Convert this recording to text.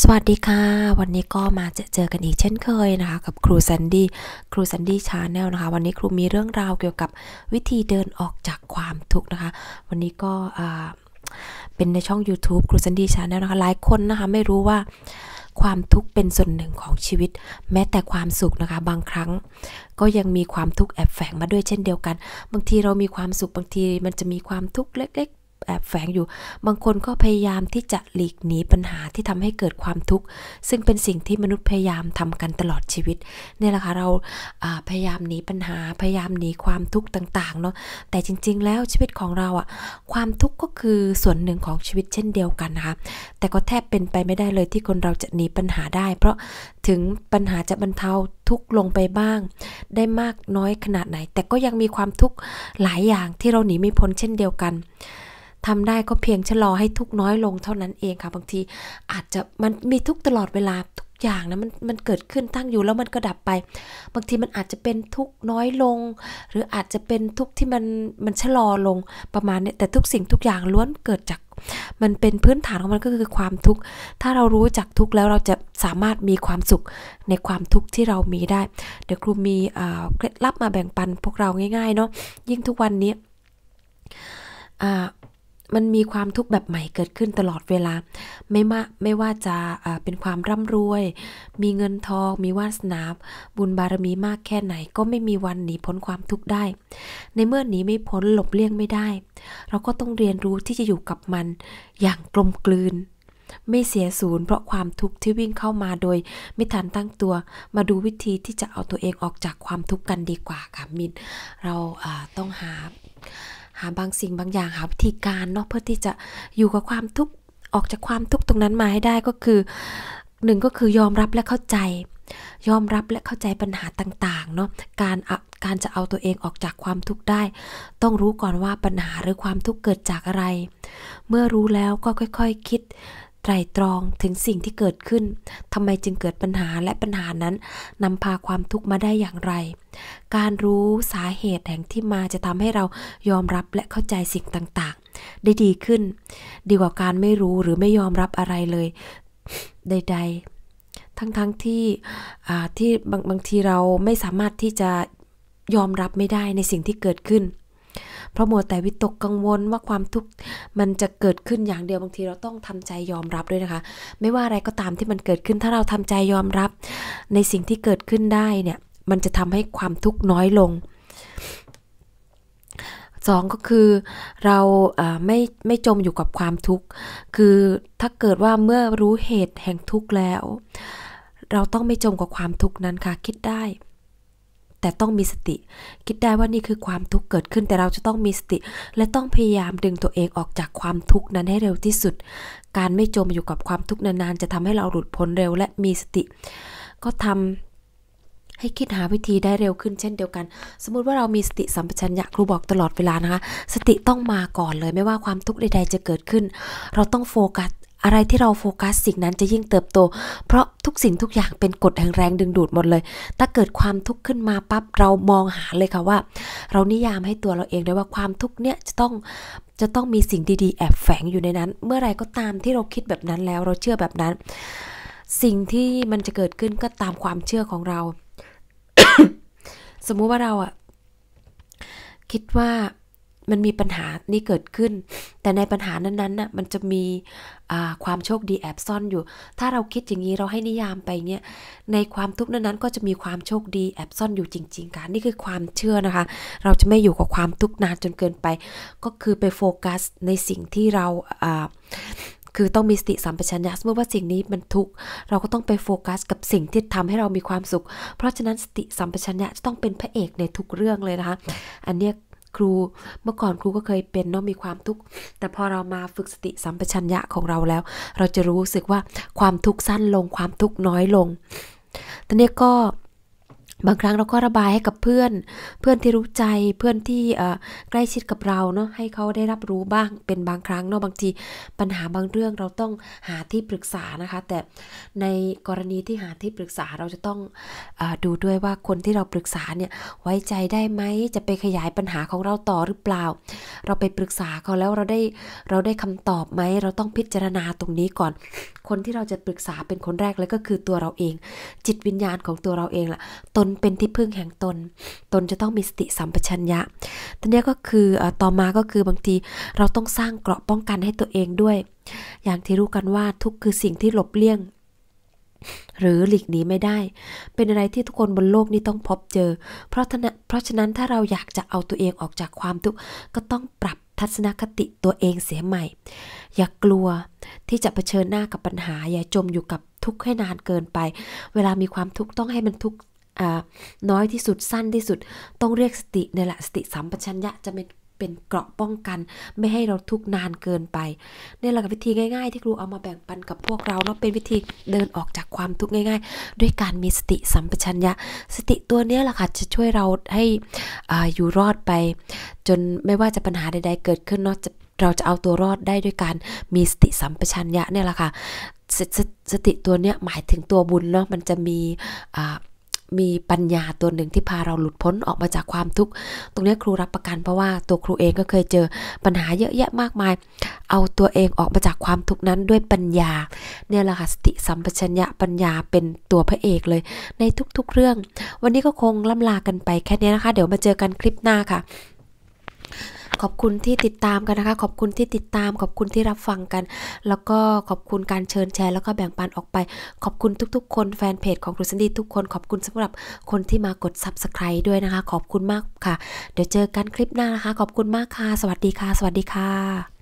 สวัสดีค่ะ วันนี้ก็มาจะเจอกันอีกเช่นเคยนะคะ กับครูแซนดี้ครูแซนดี้ชาแนลนะคะวันนี้ครูมีเรื่องราวเกี่ยวกับวิธีเดินออกจากความทุกข์นะคะ วันนี้ก็เป็นในช่อง YouTube ครูแซนดี้ชาแนลนะคะ หลายคนนะคะไม่รู้ว่าความทุกข์เป็นส่วนหนึ่งของชีวิตแม้แต่ความสุขนะคะบางครั้งก็ยังมีความทุกข์แอบแฝงมาด้วยเช่นเดียวกัน บางทีเรามีความสุขบางที มันจะมีความทุกข์เล็กแอบแฝงอยู่บางคนก็พยายามที่จะหลีกหนีปัญหาที่ทำให้เกิดความทุกข์ ซึ่งเป็นสิ่งที่มนุษย์พยายามทำกันตลอดชีวิต เนี่ยแหละค่ะ เราพยายามหนีปัญหา พยายามหนีความทุกข์ต่างๆเนาะ แต่จริงๆแล้วชีวิตของเราอะความทุกข์ก็คือส่วนหนึ่งของชีวิตเช่นเดียวกันนะคะ แต่ก็แทบเป็นไปไม่ได้เลยที่คนเราจะหนีปัญหาได้ เพราะถึงปัญหาจะบรรเทาทุกลงไปบ้าง ได้มากน้อยขนาดไหน แต่ก็ยังมีความทุกข์หลายอย่างที่เราหนีไม่พ้นเช่นเดียวกันทำได้ก็เพียงชะลอให้ทุกน้อยลงเท่านั้นเองค่ะบางทีอาจจะมันมีทุกตลอดเวลาทุกอย่างนะมันมันเกิดขึ้นตั้งอยู่แล้วมันก็ดับไป บางทีมันอาจจะเป็นทุกน้อยลง หรืออาจจะเป็นทุกที่มันมันชะลอลงประมาณนี้แต่ทุกสิ่งทุกอย่างล้วนเกิดจากมันเป็นพื้นฐานของมันก็คือความทุกข์ถ้าเรารู้จักทุกข์แล้วเราจะสามารถมีความสุขในความทุกข์ที่เรามีได้เดี๋ยวครูมีเคล็ดลับมาแบ่งปันพวกเราง่ายๆเนาะยิ่งทุกวันนี้มันมีความทุกข์แบบใหม่เกิดขึ้นตลอดเวลาไม่มาไม่ว่าจะะเป็นความร่ำรวย มีเงินทอง มีวาสนาบุญบารมีมากแค่ไหนก็ไม่มีวันหนีพ้นความทุกข์ได้ ในเมื่อหนีไม่พ้นหลบเลี่ยงไม่ได้ เราก็ต้องเรียนรู้ที่จะอยู่กับมันอย่างกลมกลืน ไม่เสียศูนย์เพราะความทุกข์ที่วิ่งเข้ามาโดยไม่ทันตั้งตัวมาดูวิธีที่จะเอาตัวเองออกจากความทุกข์กันดีกว่าค่ะมินเราต้องหาหาบางสิ่งบางอย่างหาวิธีการเนาะเพื่อที่จะอยู่กับความทุกข์ออกจากความทุกข์ตรงนั้นมาให้ได้ก็คือหนึ่งก็คือยอมรับและเข้าใจ ยอมรับและเข้าใจปัญหาต่างๆเนาะการการจะเอาตัวเองออกจากความทุกข์ได้ ต้องรู้ก่อนว่าปัญหาหรือความทุกข์เกิดจากอะไร เมื่อรู้แล้วก็ค่อย ๆคคิดไตรตรองถึงสิ่งที่เกิดขึ้นทำไมจึงเกิดปัญหาและปัญหานั้นนำพาความทุกข์มาได้อย่างไร การรู้สาเหตุแห่งที่มาจะทำให้เรายอมรับและเข้าใจสิ่งต่างๆ ได้ดีขึ้น ดีกว่าการไม่รู้หรือไม่ยอมรับอะไรเลยใดๆทั้งๆทที่ที่บางบางทีเราไม่สามารถที่จะยอมรับไม่ได้ในสิ่งที่เกิดขึ้นเพราะมัวแต่วิตกกังวลว่าความทุกข์มันจะเกิดขึ้นอย่างเดียว บางทีเราต้องทำใจยอมรับด้วยนะคะ ไม่ว่าอะไร ก็ตามที่มันเกิดขึ้นถ้าเราทำใจยอมรับ ในสิ่งที่เกิดขึ้นได้เนี่ย มันจะทำให้ความทุกข์น้อยลงสองก็คือเราไม่ไม่จมอยู่กับความทุกข์คือถ้าเกิดว่าเมื่อรู้เหตุแห่งทุกข์แล้ว เราต้องไม่จมกับความทุกข์นั้นค่ะคิดได้แต่ต้องมีสติ คิดได้ว่านี่คือความทุกข์เกิดขึ้นแต่เราจะต้องมีสติ และต้องพยายามดึงตัวเองออกจากความทุกข์นั้นให้เร็วที่สุด การไม่จมอยู่กับความทุกข์นานๆ จะทำให้เราหลุดพ้นเร็ว และมีสติ ก็ทำให้คิดหาวิธีได้เร็วขึ้น เช่นเดียวกัน สมมุติว่าเรามีสติสัมปชัญญะครูบอกตลอดเวลานะคะสติต้องมาก่อนเลยไม่ว่าความทุกข์ใดๆจะเกิดขึ้น เราต้องโฟกัสอะไรที่เราโฟกัสสิ่งนั้นจะยิ่งเติบโต เพราะทุกสิ่งทุกอย่างเป็นกฎแห่งแรงดึงดูดหมดเลย ถ้าเกิดความทุกข์ขึ้นมาปั๊บเรามองหาเลยค่ะว่า เรานิยามให้ตัวเราเองได้ว่าความทุกข์เนี่ยจะต้องจะต้องมีสิ่งดีๆแอบแฝงอยู่ในนั้น เมื่อไรก็ตามที่เราคิดแบบนั้นแล้วเราเชื่อแบบนั้น สิ่งที่มันจะเกิดขึ้นก็ตามความเชื่อของเรา สมมุติว่าเราอะคิดว่ามันมีปัญหานี่เกิดขึ้น แต่ในปัญหานั้นๆน่ะมันจะมีความโชคดีแอบซ่อนอยู่ถ้าเราคิดอย่างนี้เราให้นิยามไปเนี้ยในความทุกข์นั้นๆก็จะมีความโชคดีแอบซ่อนอยู่จริงๆค่ะนี่คือความเชื่อนะคะเราจะไม่อยู่กับความทุกข์นานจนเกินไป ก็คือไปโฟกัสในสิ่งที่เราคือต้องมีสติสัมปชัญญะเมื่อว่าสิ่งนี้มันทุกข์เราก็ต้องไปโฟกัสกับสิ่งที่ทำให้เรามีความสุข เพราะฉะนั้นสติสัมปชัญญะจะต้องเป็นพระเอกในทุกเรื่องเลยนะคะอันเนี้ยครูเมื่อก่อนครูก็เคยเป็นน้องมีความทุกข์แต่พอเรามาฝึกสติสัมปชัญญะของเราแล้ว เราจะรู้สึกว่าความทุกข์สั้นลงความทุกข์น้อยลงตอนนี้ก็บางครั้งเราก็ระบายให้กับเพื่อน เพื่อนที่รู้ใจ เพื่อนที่ใกล้ชิดกับเราเนาะ ให้เขาได้รับรู้บ้าง เป็นบางครั้งเนาะ บางที ปัญหาบางเรื่องเราต้องหาที่ปรึกษานะคะ แต่ในกรณีที่หาที่ปรึกษาเราจะต้องอดูด้วยว่าคนที่เราปรึกษาเนี่ยไว้ใจได้ไหม จะไปขยายปัญหาของเราต่อหรือเปล่า เราไปปรึกษาเขาแล้วเราได้เราได้คำตอบไหม เราต้องพิจารณาตรงนี้ก่อน คนที่เราจะปรึกษาเป็นคนแรกเลยก็คือตัวเราเอง จิตวิญญาณของตัวเราเองละ่ะตนเป็นที่พึ่งแห่งตน ตนจะต้องมีสติสัมปชัญญะทอนนี้ก็คือต่อมา ก็คือ บางทีเราต้องสร้างเกราะป้องกันให้ตัวเองด้วย อย่างที่รู้กันว่าทุกคือสิ่งที่หลบเลี่ยง หรือหลีกหนีไม่ได้ เป็นอะไรที่ทุกคนบนโลกนี้ต้องพบเจอเพราะเพราะฉะนั้นถ้าเราอยากจะเอาตัวเองออกจากความทุกข์ ก็ต้องปรับทัศนคติตัวเองเสียใหม่ อย่ากลัวที่จะเผชิญหน้ากับปัญหา อย่าจมอยู่กับทุกข์ให้นานเกินไป เวลามีความทุกข์ต้องให้มันทุกข์น้อยที่สุดสั้นที่สุด ต้องเรียกสติเนี่ยแหละสติสัมปชัญญะจะเป็นเป็นเกราะป้องกัน ไม่ให้เราทุกนานเกินไปเนี่ยแหละกับวิธีง่าย ๆ ที่ครูเอามาแบ่งปันกับพวกเราเนาะเป็นวิธีเดินออกจากความทุกข์ง่าย ๆ ด้วยการมีสติสัมปชัญญะสติตัวเนี้ยแหละค่ะจะช่วยเราให้ออยู่รอดไป จนไม่ว่าจะปัญหาใดๆ เกิดขึ้นเนาะจะเราจะเอาตัวรอดได้ด้วยการมีสติสัมปชัญญะเนี่ยแหละค่ะสสสติตัวเนี้ยหมายถึงตัวบุญเนาะมันจะมีอ่ามีปัญญาตัวหนึ่งที่พาเราหลุดพ้นออกมาจากความทุกข์ ตรงนี้ครูรับประกันเพราะว่าตัวครูเองก็เคยเจอปัญหาเยอะแยะมากมาย เอาตัวเองออกมาจากความทุกข์นั้นด้วยปัญญา เนี่ยแหละค่ะสติสัมปชัญญะปัญญาเป็นตัวพระเอกเลย ในทุกๆ เรื่อง วันนี้ก็คงล่ำลากันไปแค่นี้นะคะ เดี๋ยวมาเจอกันคลิปหน้าค่ะขอบคุณที่ติดตามกันนะคะ ขอบคุณที่ติดตาม ขอบคุณที่รับฟังกัน แล้วก็ขอบคุณการเชิญแชร์แล้วก็แบ่งปันออกไป ขอบคุณทุก ๆคนแฟนเพจของครูสันดีทุกคน ขอบคุณสำหรับคนที่มากด s u b สไครต์ด้วยนะคะ ขอบคุณมากค่ะ เดี๋ยวเจอกันคลิปหน้านะคะ ขอบคุณมากค่ะ สวัสดีค่ะ สวัสดีค่ะ